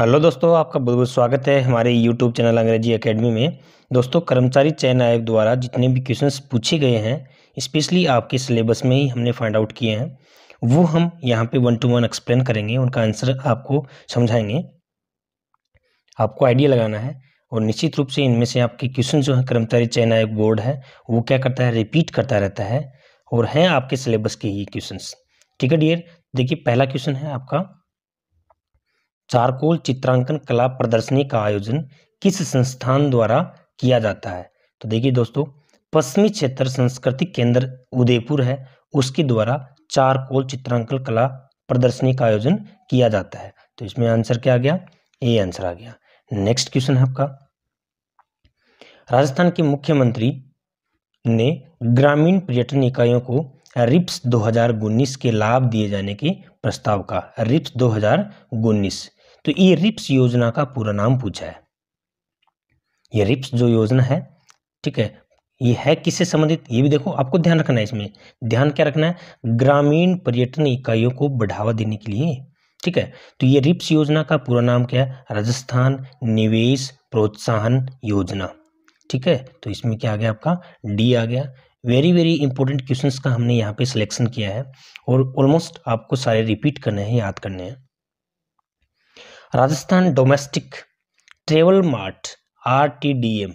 hello दोस्तों आपका बहुत बहुत स्वागत है हमारे यूट्यूब चैनल अंग्रेजी एकेडमी में दोस्तों कर्मचारी चयन आयोग द्वारा जितने भी क्वेश्चंस पूछे गए हैं स्पेशली आपके सिलेबस में ही हमने फाइंड आउट किए हैं वो हम यहाँ पे वन टू वन एक्सप्लेन करेंगे उनका आंसर आपको समझाएंगे आपको आइडिया लगाना है और निश्चित रूप से इनमें से आपके क्वेश्चन जो है कर्मचारी चयन आयोग बोर्ड है वो क्या करता है रिपीट करता रहता है और हैं आपके सिलेबस के ही क्वेश्चन ठीक है डियर देखिए पहला क्वेश्चन है आपका चारकोल चित्रांकन कला प्रदर्शनी का आयोजन किस संस्थान द्वारा किया जाता है तो देखिए दोस्तों पश्चिमी क्षेत्र संस्कृति केंद्र उदयपुर है उसके द्वारा चारकोल चित्रांकन कला प्रदर्शनी का आयोजन किया जाता है तो इसमें आंसर क्या आ गया ए आंसर आ गया नेक्स्ट क्वेश्चन है आपका राजस्थान के मुख्यमंत्री ने ग्रामीण पर्यटन इकाइयों को रिप्स 2019 के लाभ दिए जाने के प्रस्ताव का रिप्स 2019 तो ये रिप्स योजना का पूरा नाम पूछा है ये रिप्स जो योजना है ठीक है ये है किससे संबंधित ये भी देखो आपको ध्यान रखना है इसमें ध्यान क्या रखना है ग्रामीण पर्यटन इकाइयों को बढ़ावा देने के लिए ठीक है तो ये रिप्स योजना का पूरा नाम क्या है राजस्थान निवेश प्रोत्साहन योजना ठीक है तो इसमें क्या आ गया आपका डी आ गया वेरी वेरी इंपॉर्टेंट क्वेश्चंस का हमने यहाँ पे सिलेक्शन किया है और ऑलमोस्ट आपको सारे रिपीट करने हैं याद करने हैं Rajasthan domestic travel mart RTDM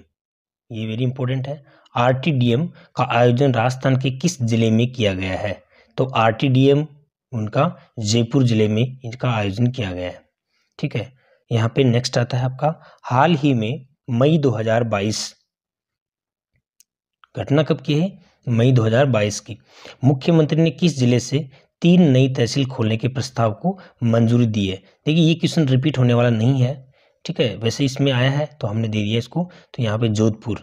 ये वेरी इंपॉर्टेंट है आरटीडीएम का आयोजन राजस्थान के किस जिले में किया गया है तो आरटीडीएम उनका जयपुर जिले में इनका आयोजन किया गया है ठीक है यहाँ पे नेक्स्ट आता है आपका हाल ही में मई 2022 घटना कब की है मई 2022 की मुख्यमंत्री ने किस जिले से तीन नई तहसील खोलने के प्रस्ताव को मंजूरी दी है देखिए ये क्वेश्चन रिपीट होने वाला नहीं है ठीक है वैसे इसमें आया है तो हमने दे दिया इसको तो यहाँ पे जोधपुर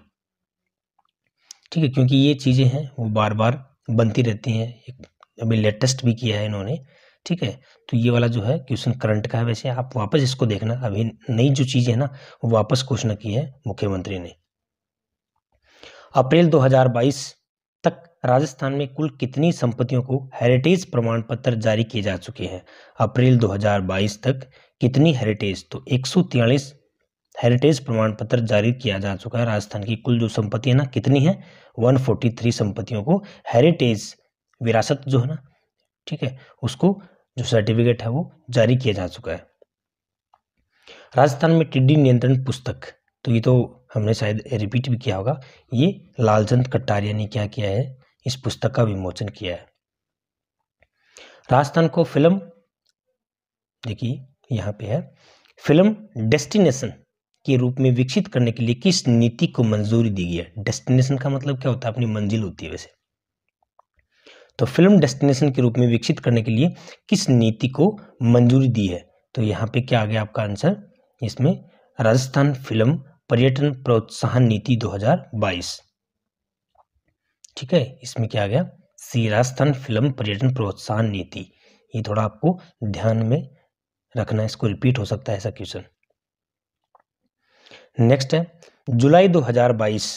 ठीक है क्योंकि ये चीज़ें हैं वो बार बार बनती रहती हैं अभी लेटेस्ट भी किया है इन्होंने ठीक है तो ये वाला जो है क्वेश्चन करंट का है वैसे आप वापस इसको देखना अभी नई जो चीज़ है ना वो वापस घोषणा की है मुख्यमंत्री ने अप्रैल 2022 राजस्थान में कुल कितनी संपत्तियों को हेरिटेज प्रमाण पत्र जारी किए जा चुके हैं अप्रैल 2022 तक कितनी हेरिटेज तो एक हेरिटेज प्रमाण पत्र जारी किया जा चुका है राजस्थान की कुल जो संपत्ति है ना कितनी है 143 संपत्तियों को हेरिटेज विरासत जो है ना ठीक है उसको जो सर्टिफिकेट है वो जारी किया जा चुका है राजस्थान में टिड्डी नियंत्रण पुस्तक तो ये तो हमने शायद रिपीट भी किया होगा ये लालचंद कट्टारिया ने क्या किया है इस पुस्तक का विमोचन किया है राजस्थान को फिल्म देखिए यहाँ पे है फिल्म डेस्टिनेशन के रूप में विकसित करने के लिए किस नीति को मंजूरी दी गई है डेस्टिनेशन का मतलब क्या होता है अपनी मंजिल होती है वैसे तो फिल्म डेस्टिनेशन के रूप में विकसित करने के लिए किस नीति को मंजूरी दी है तो यहाँ पे क्या आ गया आपका आंसर इसमें राजस्थान फिल्म पर्यटन प्रोत्साहन नीति 2022 ठीक है इसमें क्या आ गया सी राजस्थान फिल्म पर्यटन प्रोत्साहन नीति ये थोड़ा आपको ध्यान में रखना इसको रिपीट हो सकता है ऐसा क्वेश्चन नेक्स्ट है जुलाई 2022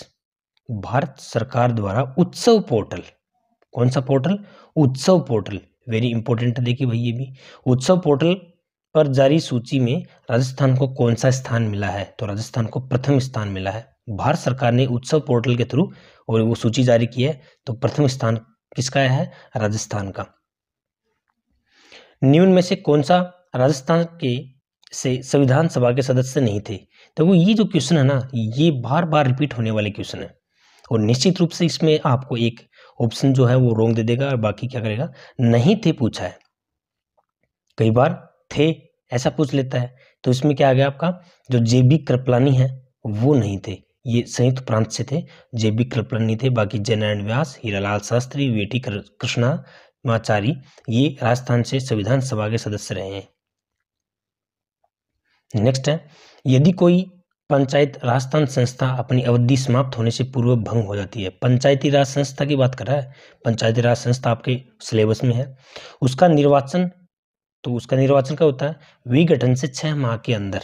भारत सरकार द्वारा उत्सव पोर्टल कौन सा पोर्टल उत्सव पोर्टल वेरी इंपॉर्टेंट देखिए भाई ये भी उत्सव पोर्टल पर जारी सूची में राजस्थान को कौन सा स्थान मिला है तो राजस्थान को प्रथम स्थान मिला है भारत सरकार ने उत्सव पोर्टल के थ्रू और वो सूची जारी की है तो प्रथम स्थान किसका है राजस्थान का न्यून में से कौन सा राजस्थान के से संविधान सभा के सदस्य नहीं थे तो वो ये जो क्वेश्चन है ना ये बार बार रिपीट होने वाले क्वेश्चन है और निश्चित रूप से इसमें आपको एक ऑप्शन जो है वो रोंग दे देगा और बाकी क्या करेगा नहीं थे पूछा है कई बार थे ऐसा पूछ लेता है तो इसमें क्या आ गया आपका जो जेबी कृपलानी है वो नहीं थे ये संयुक्त प्रांत से थे जे बी कृपलनी थे बाकी जयनारायण व्यास हीरालाल शास्त्री वी टी माचारी ये राजस्थान से संविधान सभा के सदस्य रहे हैं नेक्स्ट है यदि कोई पंचायत राजस्थान संस्था अपनी अवधि समाप्त होने से पूर्व भंग हो जाती है पंचायती राज संस्था की बात कर रहा है पंचायती राज संस्था आपके सिलेबस में है उसका निर्वाचन तो उसका निर्वाचन क्या होता है विघटन से छह माह के अंदर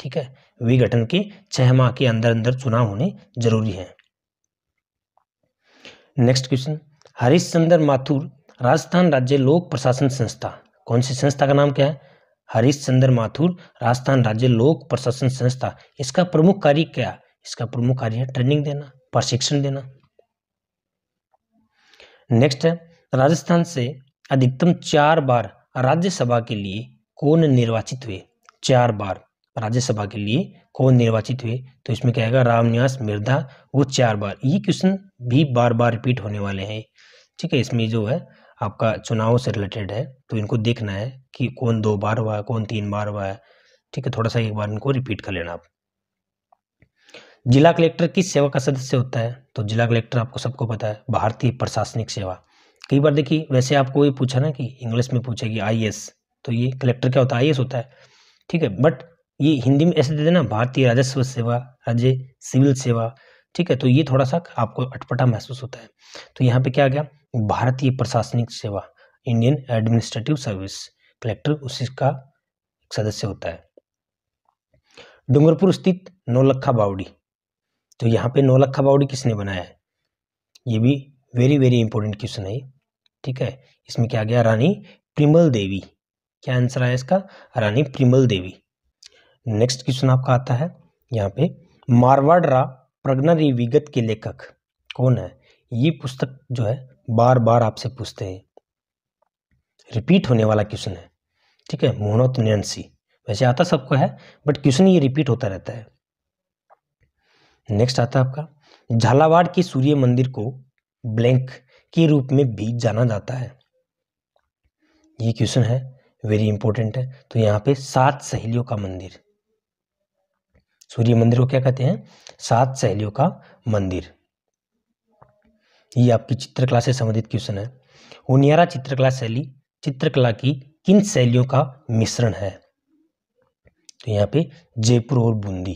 ठीक है विघटन के छह माह के अंदर अंदर चुनाव होने जरूरी है नेक्स्ट क्वेश्चन हरीश चंद्र माथुर राजस्थान राज्य लोक प्रशासन संस्था कौन सी संस्था का नाम क्या है हरीश चंद्र माथुर राजस्थान राज्य लोक प्रशासन संस्था इसका प्रमुख कार्य क्या इसका प्रमुख कार्य है ट्रेनिंग देना प्रशिक्षण देना नेक्स्ट है राजस्थान से अधिकतम चार बार राज्यसभा के लिए कौन निर्वाचित हुए चार बार राज्यसभा के लिए कौन निर्वाचित हुए तो इसमें क्या आएगा रामनिवास मिर्धा वो चार बार ये क्वेश्चन भी बार बार रिपीट होने वाले हैं ठीक है इसमें जो है आपका चुनाव से रिलेटेड है तो इनको देखना है कि कौन दो बार हुआ है कौन तीन बार हुआ है ठीक है थोड़ा सा एक बार इनको रिपीट कर लेना आप जिला कलेक्टर किस सेवा का सदस्य होता है तो जिला कलेक्टर आपको सबको पता है भारतीय प्रशासनिक सेवा कई बार देखिए वैसे आपको ये पूछा ना कि इंग्लिश में पूछेगी आई तो ये कलेक्टर क्या होता है आई होता है ठीक है बट ये हिंदी में ऐसे दे देना भारतीय राजस्व सेवा राज्य सिविल सेवा ठीक है तो ये थोड़ा सा आपको अटपटा महसूस होता है तो यहाँ पे क्या आ गया भारतीय प्रशासनिक सेवा इंडियन एडमिनिस्ट्रेटिव सर्विस कलेक्टर उसी का सदस्य होता है डूंगरपुर स्थित नौलखा बावड़ी तो यहाँ पे नौलखा बावड़ी किसने बनाया है ये भी वेरी वेरी इंपॉर्टेंट क्वेश्चन है ठीक है इसमें क्या आ गया रानी प्रिमल देवी क्या आंसर आया इसका रानी प्रिमल देवी नेक्स्ट क्वेश्चन आपका आता है यहाँ पे मारवाडरा प्रगनरी विगत के लेखक कौन है ये पुस्तक जो है बार बार आपसे पूछते हैं रिपीट होने वाला क्वेश्चन है ठीक है मोहनोत नयनसी वैसे आता सबको है बट क्वेश्चन ये रिपीट होता रहता है नेक्स्ट आता है आपका झालावाड़ के सूर्य मंदिर को ब्लैंक के रूप में भी जाना जाता है ये क्वेश्चन है वेरी इंपॉर्टेंट है तो यहाँ पे सात सहेलियों का मंदिर सूर्य मंदिर को क्या कहते हैं सात शैलियों का मंदिर ये आपकी चित्रकला से संबंधित क्वेश्चन है उनियारा चित्रकला शैली चित्रकला की किन शैलियों का मिश्रण है तो यहाँ पे जयपुर और बूंदी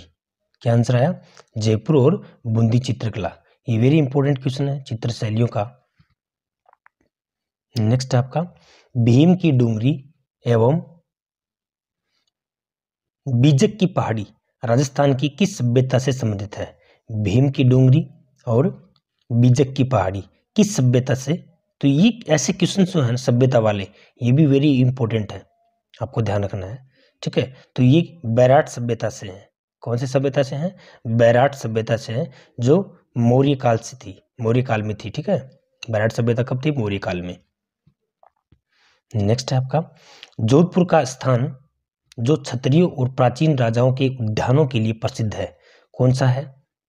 क्या आंसर आया जयपुर और बूंदी चित्रकला ये वेरी इंपॉर्टेंट क्वेश्चन है चित्र शैलियों का नेक्स्ट आपका भीम की डूंगरी एवं बीजक की पहाड़ी राजस्थान की किस सभ्यता से संबंधित है भीम की डोंगरी और बीजक की पहाड़ी किस सभ्यता से तो ये ऐसे क्वेश्चन जो हैं सभ्यता वाले ये भी वेरी इंपॉर्टेंट है आपको ध्यान रखना है ठीक है तो ये बैराट सभ्यता से हैं कौन सी सभ्यता से हैं बैराट सभ्यता से हैं जो मौर्य काल से थी मौर्य काल में थी ठीक है बैराट सभ्यता कब थी मौर्य काल में नेक्स्ट है आपका जोधपुर का स्थान जो क्षत्रियों और प्राचीन राजाओं के उद्यानों के लिए प्रसिद्ध है कौन सा है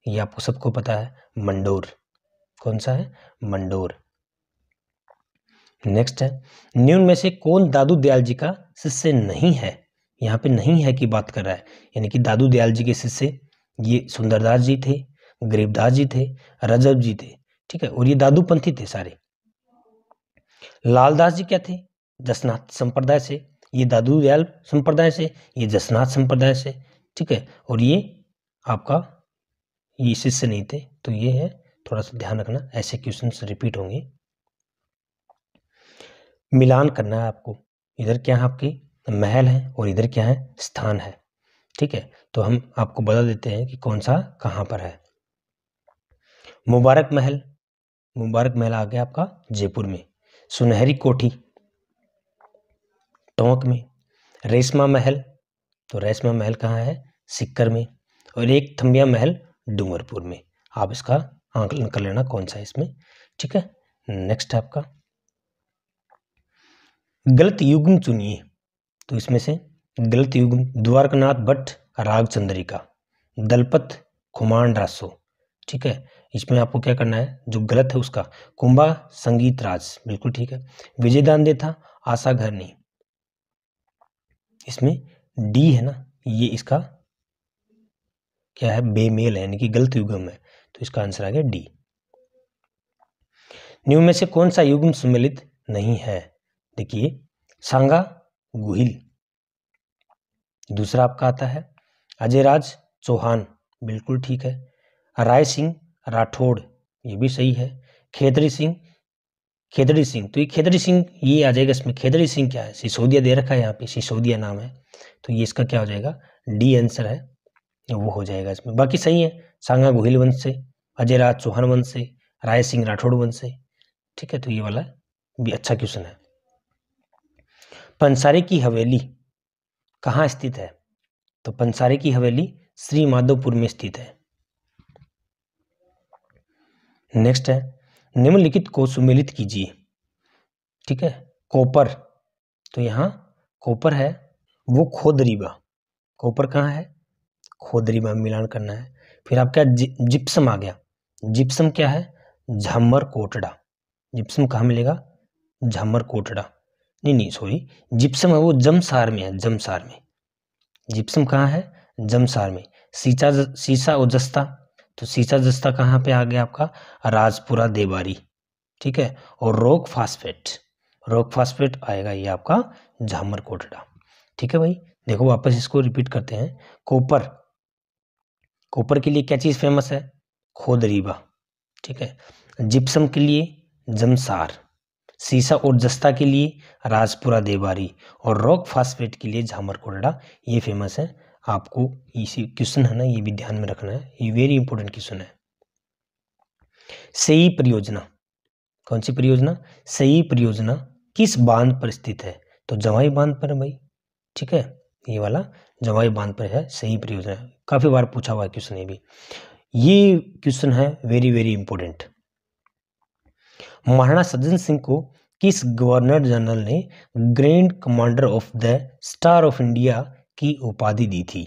ये आपको सबको पता है मंडोर कौन सा है मंडोर नेक्स्ट है न्यून में से कौन दादू दयाल जी का शिष्य नहीं है यहाँ पे नहीं है कि बात कर रहा है यानी कि दादू दयाल जी के शिष्य ये सुंदरदास जी थे गरीबदास जी थे रजब जी थे ठीक है और ये दादूपंथी थे सारे लालदास जी क्या थे जसनाथ संप्रदाय से ये दादू दयाल संप्रदाय से ये जसनाथ संप्रदाय से ठीक है और ये आपका ये शिष्य नहीं थे तो ये है थोड़ा सा ध्यान रखना ऐसे क्वेश्चन रिपीट होंगे मिलान करना है आपको इधर क्या है आपकी महल है और इधर क्या है स्थान है ठीक है तो हम आपको बता देते हैं कि कौन सा कहाँ पर है मुबारक महल मुबारक महल आ गया आपका जयपुर में सुनहरी कोठी टोंक में रेशमा महल तो रेशमा महल कहाँ है सिक्कर में और एक थम्बिया महल डूंगरपुर में आप इसका आंकलन कर लेना कौन सा है इसमें ठीक है नेक्स्ट आपका गलत युग्म चुनिए तो इसमें से गलत युग्म द्वारकनाथ भट्ट राग चंद्रिका दलपत खुमान रासो ठीक है इसमें आपको क्या करना है जो गलत है उसका कुंभा संगीत राज बिल्कुल ठीक है विजय दान दे था आशा घर नहीं इसमें डी है ना ये इसका क्या है बेमेल है यानी कि गलत युग्म है तो इसका आंसर आ गया डी न्यू में से कौन सा युग्म सम्मिलित नहीं है देखिए सांगा गुहिल दूसरा आपका आता है अजयराज चौहान बिल्कुल ठीक है राय सिंह राठौड़ ये भी सही है खेतरी सिंह खेदड़ी सिंह तो ये खेदड़ी सिंह ये आ जाएगा इसमें खेदड़ी सिंह क्या है सिसोदिया दे रखा है यहाँ पे सिसोदिया नाम है तो ये इसका क्या हो जाएगा डी आंसर है वो हो जाएगा इसमें बाकी सही है सांगा गोहिल वंश से अजय राज चौहान वंश से राय सिंह राठौड़ वंश से ठीक है तो ये वाला भी अच्छा क्वेश्चन है पंसारी की हवेली कहाँ स्थित है तो पंसारी की हवेली श्री माधोपुर में स्थित है नेक्स्ट है निम्नलिखित को सुमेलित कीजिए ठीक है कॉपर तो यहाँ कॉपर है वो खोदरीबा कॉपर कहाँ है खोदरीबा मिलान करना है फिर आपका जि, जिप्सम आ गया जिप्सम क्या है झमर कोटड़ा जिप्सम कहाँ मिलेगा झमर कोटड़ा नहीं नहीं सॉरी जिप्सम है वो जमसार में है जमसार में जिप्सम कहाँ है जमसार में सीचा सीसा और जस्ता तो सीसा जस्ता कहाँ पे आ गया आपका राजपुरा देबारी ठीक है और रोक फास्फेट रोक फास्फेट आएगा ये आपका झामर कोटड़ा ठीक है भाई देखो वापस इसको रिपीट करते हैं कोपर कोपर के लिए क्या चीज़ फेमस है खोदरीबा ठीक है जिप्सम के लिए जमसार सीसा और जस्ता के लिए राजपुरा देवारी और रॉक फास्फेट के लिए झामर कोटड़ा ये फेमस है आपको इसी क्वेश्चन है ना ये भी ध्यान में रखना है ये वेरी इंपॉर्टेंट क्वेश्चन है सही परियोजना कौन सी परियोजना सही परियोजना किस बांध पर स्थित है तो जवाई बांध पर भाई ठीक है ये वाला जवाई बांध पर है सही परियोजना काफ़ी बार पूछा हुआ क्वेश्चन ये भी ये क्वेश्चन है वेरी वेरी इंपॉर्टेंट महाराणा सज्जन सिंह को किस गवर्नर जनरल ने grand commander of the star of India की उपाधि दी थी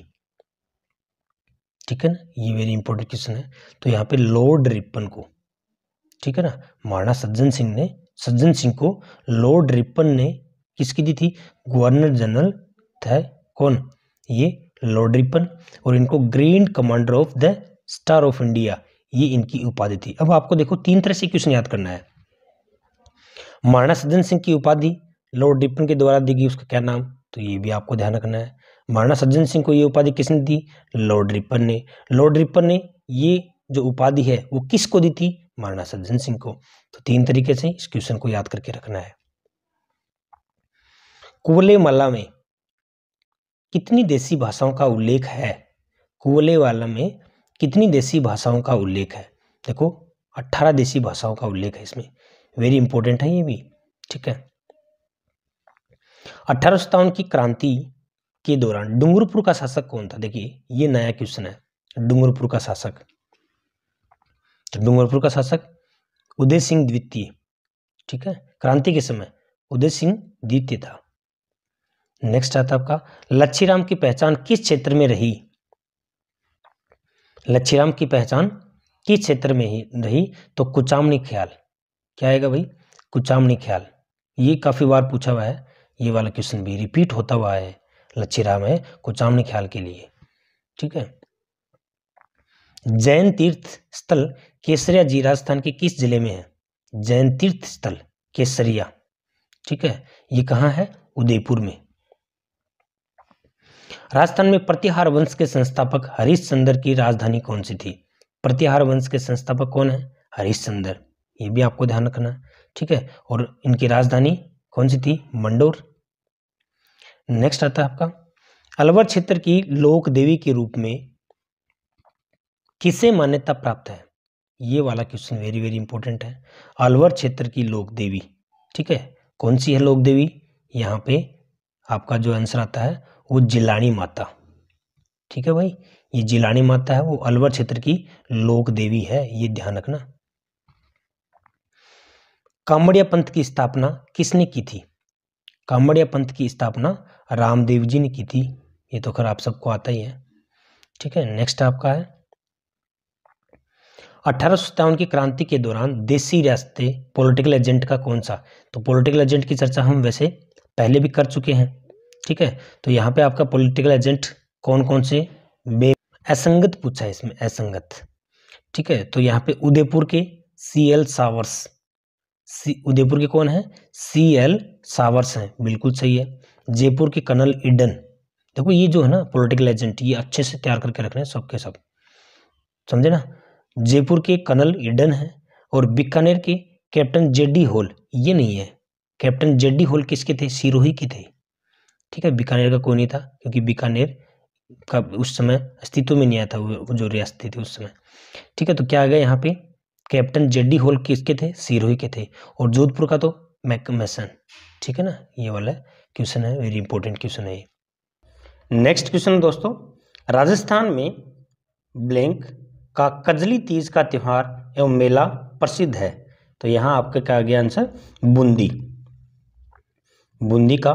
ठीक है ना ये वेरी इंपॉर्टेंट क्वेश्चन है तो यहाँ पे लॉर्ड रिपन को ठीक है ना महाराणा सज्जन सिंह ने सज्जन सिंह को लॉर्ड रिपन ने किसकी दी थी गवर्नर जनरल थे कौन ये लॉर्ड रिपन और इनको green commander of the star of India ये इनकी उपाधि थी अब आपको देखो तीन तरह से क्वेश्चन याद करना है महाराणा सज्जन सिंह की उपाधि लॉर्ड रिपन के द्वारा दी गई उसका क्या नाम तो ये भी आपको ध्यान रखना है महाराणा सज्जन सिंह को ये उपाधि किसने दी लॉर्ड रिपर ने लॉर्ड रिपर ने ये जो उपाधि है वो किसको दी थी महाराणा सज्जन सिंह को तो तीन तरीके से इस क्वेश्चन को याद करके रखना है कुवले माला में कितनी देसी भाषाओं का उल्लेख है कुवले वाला में कितनी देसी भाषाओं का उल्लेख है देखो अट्ठारह देसी भाषाओं का उल्लेख है इसमें वेरी इंपॉर्टेंट है ये भी ठीक है अठारह की क्रांति के दौरान डूंगरपुर का शासक कौन था देखिए ये नया क्वेश्चन है डूंगरपुर का शासक तो डूंगरपुर का शासक उदय सिंह द्वितीय ठीक है क्रांति के समय उदय सिंह द्वितीय था नेक्स्ट आता आपका लच्छीराम की पहचान किस क्षेत्र में रही लच्छीराम की पहचान किस क्षेत्र में ही रही तो कुचामनी ख्याल क्या आएगा भाई कुचामनी ख्याल ये काफ़ी बार पूछा हुआ है ये वाला क्वेश्चन भी रिपीट होता हुआ है लच्छीराम है कुचामनी ख्याल के लिए ठीक है जैन तीर्थ स्थल केसरिया जी राजस्थान के किस जिले में है जैन तीर्थ स्थल केसरिया ठीक है ये कहाँ है उदयपुर में राजस्थान में प्रतिहार वंश के संस्थापक हरिश्चंद्र की राजधानी कौन सी थी प्रतिहार वंश के संस्थापक कौन है हरिश्चंद्र ये भी आपको ध्यान रखना ठीक है और इनकी राजधानी कौन सी थी मंडोर नेक्स्ट आता है आपका अलवर क्षेत्र की लोक देवी के रूप में किसे मान्यता प्राप्त है ये वाला क्वेश्चन वेरी वेरी इंपॉर्टेंट है अलवर क्षेत्र की लोक देवी ठीक है कौन सी है लोक देवी यहाँ पे आपका जो आंसर आता है वो जिलानी माता ठीक है भाई ये जिलानी माता है वो अलवर क्षेत्र की लोक देवी है ये ध्यान रखना कांबड़िया पंथ की स्थापना किसने की थी कांवड़िया पंथ की स्थापना रामदेव जी ने की थी ये तो खैर आप सबको आता ही है ठीक है नेक्स्ट आपका है अठारह की क्रांति के दौरान देसी रियासतें पॉलिटिकल एजेंट का कौन सा तो पॉलिटिकल एजेंट की चर्चा हम वैसे पहले भी कर चुके हैं ठीक है तो यहाँ पे आपका पॉलिटिकल एजेंट कौन कौन से बे असंगत पूछा है इसमें असंगत ठीक है तो यहाँ पे उदयपुर के सी एल सावर्स सी उदयपुर के कौन है सी एल सावर्स हैं बिल्कुल सही है जयपुर के कनल इडन देखो ये जो है ना पॉलिटिकल एजेंट ये अच्छे से तैयार करके रख रहे हैं सबके सब समझे ना जयपुर के कनल इडन है और बीकानेर के कैप्टन जेडी होल ये नहीं है कैप्टन जेडी होल किसके थे सिरोही के थे ठीक है बीकानेर का कोई नहीं था क्योंकि बीकानेर का उस समय अस्तित्व में नहीं आया था वो जो रियासती थी उस समय ठीक है तो क्या आ गया यहाँ पे कैप्टन जेडी होल किसके थे सिरोही के थे और जोधपुर का तो मैकमेसन ठीक है ना ये वाला क्वेश्चन है वेरी इंपॉर्टेंट क्वेश्चन है नेक्स्ट क्वेश्चन दोस्तों राजस्थान में ब्लैंक का कजली तीज का त्यौहार एवं मेला प्रसिद्ध है तो यहाँ आपका क्या आ गया आंसर बूंदी बूंदी का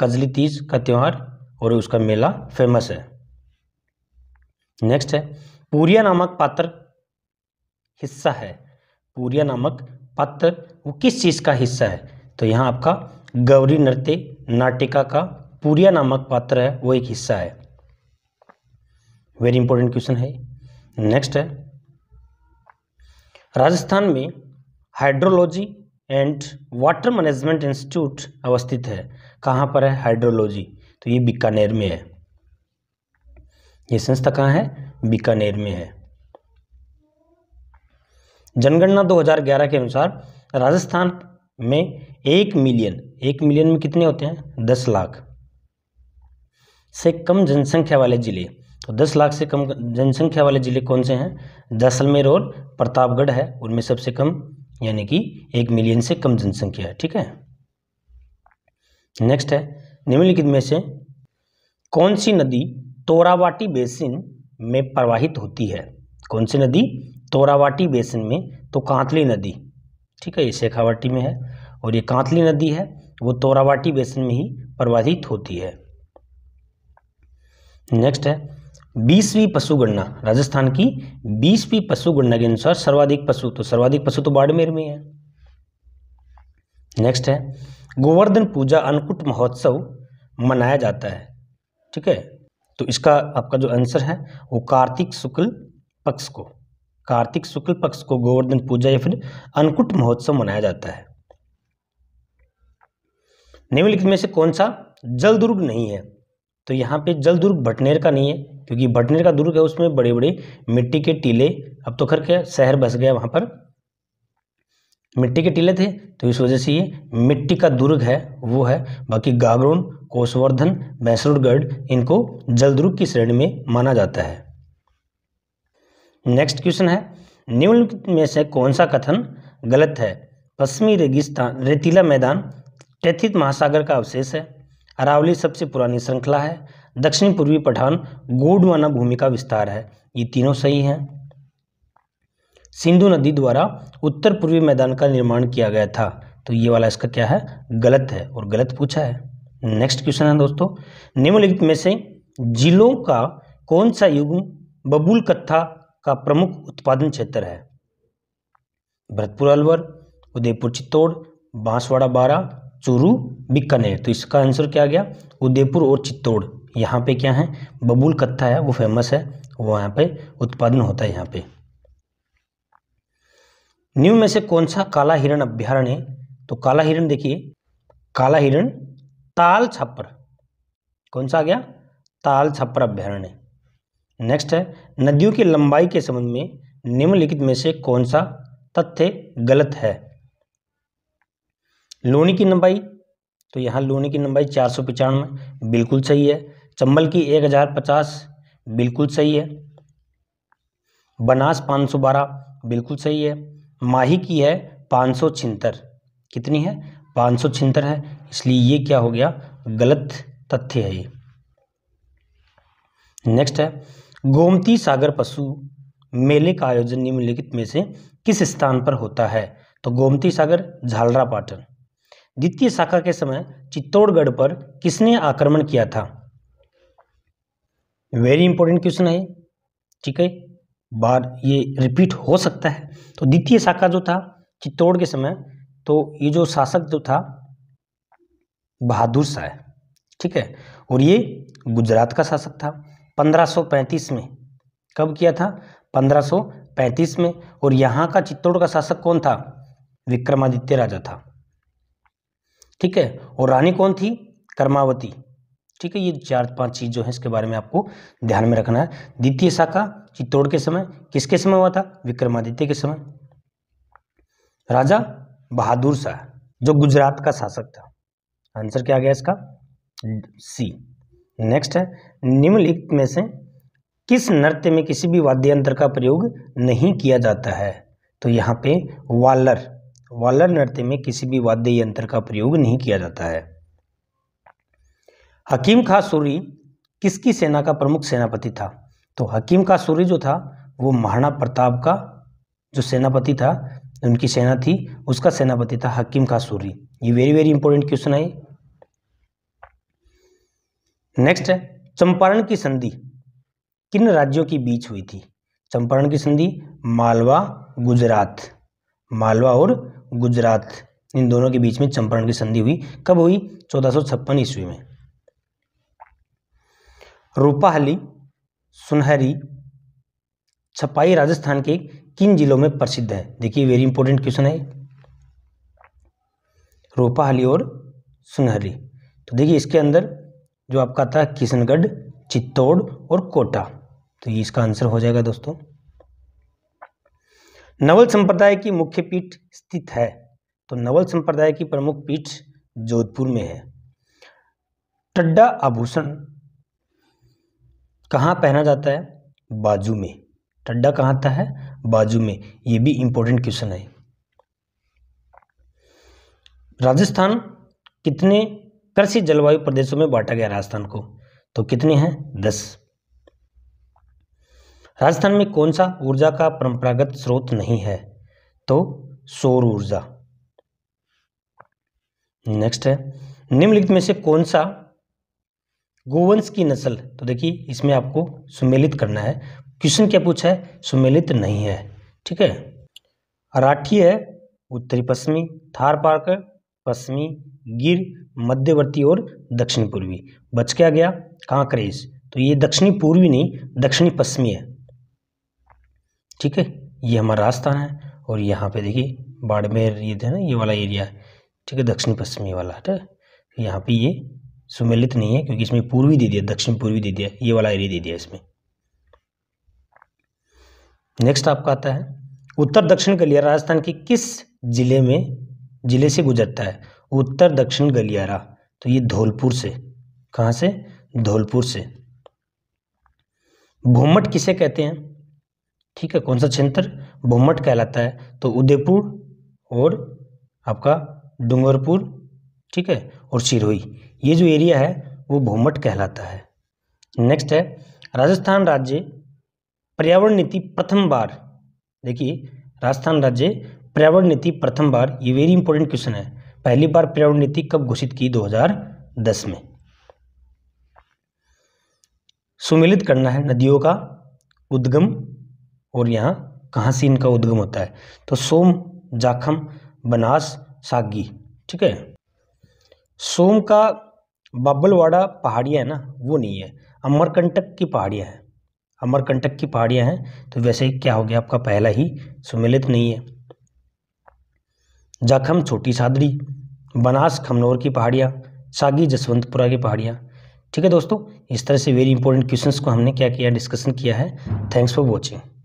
कजली तीज का त्यौहार और उसका मेला फेमस है नेक्स्ट है पूरिया नामक पात्र हिस्सा है पूरिया नामक पत्र वो किस चीज़ का हिस्सा है तो यहाँ आपका गौरी नृत्य नाटिका का पूरिया नामक पात्र है वो एक हिस्सा है वेरी इंपॉर्टेंट क्वेश्चन है नेक्स्ट है राजस्थान में hydrology and water management institute अवस्थित है कहाँ पर है हाइड्रोलॉजी तो ये बीकानेर में है ये संस्था कहाँ है बीकानेर में है जनगणना 2011 के अनुसार राजस्थान में एक मिलियन एक मिलियन में कितने होते हैं दस लाख से कम जनसंख्या वाले जिले तो दस लाख से कम जनसंख्या वाले जिले कौन से हैं जैसलमेर और प्रतापगढ़ है उनमें सबसे कम यानी कि एक मिलियन से कम जनसंख्या है ठीक है नेक्स्ट है निम्नलिखित में से कौन सी नदी तोरावाटी बेसिन में प्रवाहित होती है कौन सी नदी तोरावाटी बेसिन में तो कांतली नदी ठीक है ये शेखावाटी में है और ये कांतली नदी है वो तोरावाटी बेसिन में ही प्रवाहित होती है नेक्स्ट है बीसवीं पशु गणना राजस्थान की बीसवीं पशु गणना के अनुसार सर्वाधिक पशु तो सर्वाधिक पशु तो बाड़मेर में है नेक्स्ट है गोवर्धन पूजा अन्नकूट महोत्सव मनाया जाता है ठीक है तो इसका आपका जो आंसर है वो कार्तिक शुक्ल पक्ष को कार्तिक शुक्ल पक्ष को गोवर्धन पूजा या फिर अन्नकूट महोत्सव मनाया जाता है निम्नलिखित में से कौन सा जल दुर्ग नहीं है तो यहाँ पे जल दुर्ग भटनेर का नहीं है क्योंकि भटनेर का दुर्ग है उसमें बड़े बड़े मिट्टी के टीले अब तो खर क्या शहर बस गया वहां पर मिट्टी के टीले थे तो इस वजह से ये मिट्टी का दुर्ग है वो है बाकी गागरोन कोसवर्धन मैसरगढ़ इनको जल दुर्ग की श्रेणी में माना जाता है नेक्स्ट क्वेश्चन है निम्नलिखित में से कौन सा कथन गलत है पश्चिमी रेगिस्तान रेतीला मैदान टैथित महासागर का अवशेष है अरावली सबसे पुरानी श्रृंखला है दक्षिण पूर्वी पठान गोडवाना भूमि का विस्तार है ये तीनों सही हैं सिंधु नदी द्वारा उत्तर पूर्वी मैदान का निर्माण किया गया था तो ये वाला इसका क्या है गलत है और गलत पूछा है नेक्स्ट क्वेश्चन है दोस्तों निम्नलिखित में से जिलों का कौन सा युग्म बबूल कत्था का प्रमुख उत्पादन क्षेत्र है भरतपुर अलवर उदयपुर चित्तौड़ बांसवाड़ा बारा चूरू बीकानेर तो इसका आंसर क्या गया उदयपुर और चित्तौड़ यहाँ पे क्या है बबूल कत्था है वो फेमस है वो यहाँ पे उत्पादन होता है यहाँ पे न्यू में से कौन सा काला हिरण अभ्यारण्य तो काला हिरण देखिए काला हिरण ताल छप्पर कौन सा आ गया ताल छप्पर अभ्यारण्य नेक्स्ट है नदियों की लंबाई के संबंध में निम्नलिखित में से कौन सा तथ्य गलत है लोनी की लंबाई तो यहाँ लोनी की लंबाई चार सौ पचानवे बिल्कुल सही है चंबल की एक हज़ार पचास बिल्कुल सही है बनास पाँच सौ बारह बिल्कुल सही है माही की है पाँच सौ छिहत्तर कितनी है पाँच सौ छिहत्तर है इसलिए ये क्या हो गया गलत तथ्य है ये नेक्स्ट है गोमती सागर पशु मेले का आयोजन निम्नलिखित में से किस स्थान पर होता है तो गोमती सागर झालरा पाटन द्वितीय शाखा के समय चित्तौड़गढ़ पर किसने आक्रमण किया था वेरी इंपॉर्टेंट क्वेश्चन है ठीक है बार ये रिपीट हो सकता है तो द्वितीय शाखा जो था चित्तौड़ के समय तो ये जो शासक जो था बहादुर शाह ठीक है और ये गुजरात का शासक था 1535 में कब किया था 1535 में और यहाँ का चित्तौड़ का शासक कौन था विक्रमादित्य राजा था ठीक है और रानी कौन थी कर्मावती ठीक है ये चार पांच चीज़ जो है इसके बारे में आपको ध्यान में रखना है द्वितीय शाखा चित्तौड़ के समय किसके समय हुआ था विक्रमादित्य के समय राजा बहादुर शाह जो गुजरात का शासक था आंसर क्या आ गया इसका सी नेक्स्ट है निम्नलिखित में से किस नृत्य में किसी भी वाद्य यंत्र का प्रयोग नहीं किया जाता है तो यहाँ पे वालर वालर नृत्य में किसी भी वाद्य यंत्र का प्रयोग नहीं किया जाता है हकीम खा सूरी किसकी सेना का प्रमुख सेनापति था तो हकीम खा सूरी जो था वो महाराणा प्रताप का जो सेनापति था उनकी सेना थी उसका सेनापति था हकीम खा सूरी ये वेरी वेरी इंपॉर्टेंट क्वेश्चन है नेक्स्ट है चंपारण की संधि किन राज्यों के बीच हुई थी चंपारण की संधि मालवा गुजरात मालवा और गुजरात इन दोनों के बीच में चंपारण की संधि हुई कब हुई चौदह ईस्वी में रूपाहली सुनहरी छपाई राजस्थान के किन जिलों में प्रसिद्ध है देखिए वेरी इंपॉर्टेंट क्वेश्चन है रूपाहली और सुनहरी तो देखिए इसके अंदर जो आपका आता है किशनगढ़ चित्तौड़ और कोटा तो ये इसका आंसर हो जाएगा दोस्तों नवल संप्रदाय की मुख्य पीठ स्थित है तो नवल संप्रदाय की प्रमुख पीठ जोधपुर में है टड्डा आभूषण कहाँ पहना जाता है बाजू में टड्डा कहाँ आता है बाजू में ये भी इंपॉर्टेंट क्वेश्चन है राजस्थान कितने कृषि जलवायु प्रदेशों में बांटा गया राजस्थान को तो कितने हैं दस राजस्थान में कौन सा ऊर्जा का परंपरागत स्रोत नहीं है तो सौर ऊर्जा नेक्स्ट है निम्नलिखित में से कौन सा गोवंश की नस्ल तो देखिए इसमें आपको सुमेलित करना है क्वेश्चन क्या पूछा है सुमेलित नहीं है ठीक है राठी है उत्तरी पश्चिमी थार पार्क पश्चिमी गिर मध्यवर्ती और दक्षिण पूर्वी बच क्या गया कांकरेज तो ये दक्षिणी पूर्वी नहीं दक्षिणी पश्चिमी है ठीक है ये हमारा राजस्थान है और यहाँ पे देखिए बाड़मेर ये थे ना ये वाला एरिया है ठीक है दक्षिण पश्चिमी वाला ठीक है यहाँ पे ये सुमेलित नहीं है क्योंकि इसमें पूर्वी दे दिया दक्षिण पूर्वी दे दिया ये वाला एरिया दे दिया इसमें नेक्स्ट आपका आता है उत्तर दक्षिण के लिए राजस्थान के किस जिले में ज़िले से गुजरता है उत्तर दक्षिण गलियारा तो ये धौलपुर से कहाँ से धौलपुर से भूमट किसे कहते हैं ठीक है कौन सा क्षेत्र भूमट कहलाता है तो उदयपुर और आपका डूंगरपुर ठीक है और सिरोही ये जो एरिया है वो भूमट कहलाता है नेक्स्ट है राजस्थान राज्य पर्यावरण नीति प्रथम बार देखिए राजस्थान राज्य पर्यावरण नीति प्रथम बार ये वेरी इंपॉर्टेंट क्वेश्चन है पहली बार पर्यावरण नीति कब घोषित की 2010 में सुमिलित करना है नदियों का उद्गम और यहाँ कहाँ से इनका उद्गम होता है तो सोम जाखम बनास सागी ठीक है सोम का बबलवाड़ा पहाड़ियाँ है ना वो नहीं है अमरकंटक की पहाड़ियाँ हैं अमरकंटक की पहाड़ियाँ हैं तो वैसे क्या हो गया आपका पहला ही सुमिलित नहीं है जाखम छोटी सादड़ी बनास खमनौर की पहाड़ियाँ सागी जसवंतपुरा की पहाड़ियाँ ठीक है दोस्तों इस तरह से वेरी इंपॉर्टेंट क्वेश्चंस को हमने क्या किया डिस्कशन किया है थैंक्स फॉर वॉचिंग